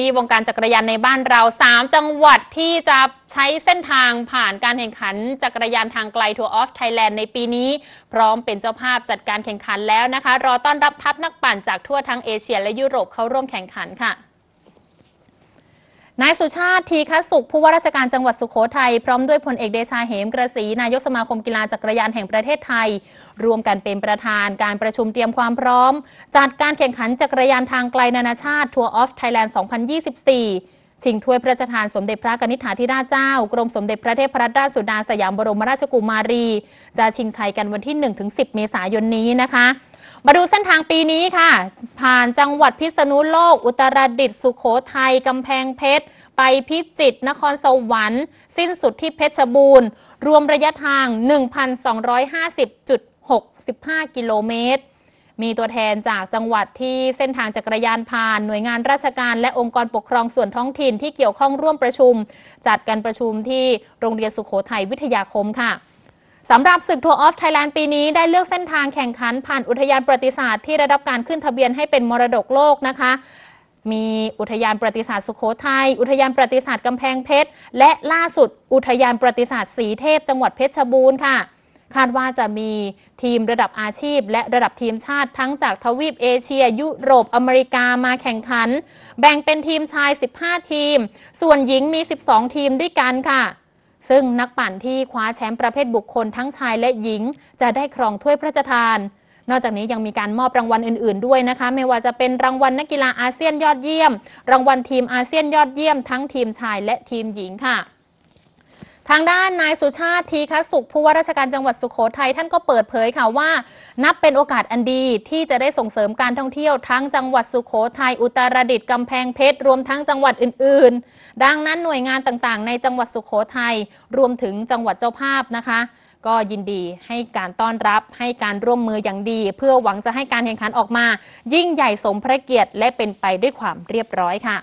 ที่วงการจักรยานในบ้านเรา 3 จังหวัดที่จะใช้เส้นทางผ่านการแข่งขันจักรยานทางไกลทัวร์ออฟไทยแลนด์ในปีนี้ พร้อมเป็นเจ้าภาพจัดการแข่งขันแล้วนะคะ รอต้อนรับทัพนักปั่นจากทั่วทั้งเอเชีย และยุโรปเข้าร่วมแข่งขันค่ะนายสุชาติทีคสุข ผู้ว่าราชการจังหวัดสุขโขทัยพร้อมด้วยพลเอกเดชาเหมกระสี นายกสมาคมกีฬาจักรยานแห่งประเทศไทยรวมกันเป็นประธาน การประชุมเตรียมความพร้อม จัดการแข่งขันจักรยานทางไกลนานาชาติทัวร์ออฟไทยแลนด์2024ชิงถ้วยพระราชทานสมเด็จพระนิษฐาธิราชเจ้า กรมสมเด็จพระเทพรัตนราชสุดาสยามบรมราชกุมารีจะชิงชัยกันวันที่ 1-10 เมษายนนี้นะคะมาดูเส้นทางปีนี้ค่ะ ผ่านจังหวัดพิษณุโลก อุตรดิตถ์สุขโขทัย กำแพงเพชร ไปพิจิตรนครสวรรค์ สิ้นสุดที่เพชรบูรณ์ รวมระยะทาง 1,250.65กิโลเมตร มีตัวแทนจากจังหวัดที่เส้นทางจักรยานผ่านหน่วยงานราชการและองค์กรปกครองส่วนท้องถิ่นที่เกี่ยวข้องร่วมประชุม จัดการประชุมที่โรงเรียนสุขโขทัยวิทยาคมค่ะสำหรับศึกทัวร์ออฟไทยแลนด์ปีนี้ได้เลือกเส้นทางแข่งขัน ผ่านอุทยานประวัติศาสตร์ที่ะดรับการขึ้นทะเบียนให้เป็นมรดกโลกนะคะ มีอุทยานประวัติศาสตร์สุโขทัยอุทยานประวัติศาสตร์กำแพงเพชร และล่าสุดอุทยานประวัติศาสตร์สีเทพจังหวัดเพชรบูรณ์ค่ะ คาดว่าจะมีทีมระดับอาชีพและระดับทีมชาติทั้งจากทวีปเอเชีย ยุโรปอเมริกามาแข่งขัน แบ่งเป็นทีมชาย 15 ทีม ส่วนหญิงมี 12 ทีมด้วยกันค่ะซึ่งนักปั่นที่คว้าแชมป์ประเภทบุคคลทั้งชายและหญิง จะได้ครองถ้วยพระราชทาน นอกจากนี้ยังมีการมอบรางวัลอื่นๆด้วยนะคะ ไม่ว่าจะเป็นรางวัลนักกีฬาอาเซียนยอดเยี่ยม รางวัลทีมอาเซียนยอดเยี่ยมทั้งทีมชายและทีมหญิงค่ะทางด้านนายสุชาติทีคสุขผู้ว่าราชการจังหวัดสุขโขทัยท่านก็เปิดเผยค่ะว่านับเป็นโอกาสอันดีที่จะได้ส่งเสริมการท่องเที่ยวทั้งจังหวัดสุขโขทัยอุตรดิตถ์กำแพงเพชรรวมทั้งจังหวัดอื่นๆ ดังนั้นหน่วยงานต่างๆ ในจังหวัดสุขโขทัยรวมถึงจังหวัดเจ้าภาพนะคะ ก็ยินดีให้การต้อนรับให้การร่วมมืออย่างดี เพื่อหวังจะให้การแข่งขันออกมา ยิ่งใหญ่สมพระเกียรติและเป็นไปด้วยความเรียบร้อยค่ะ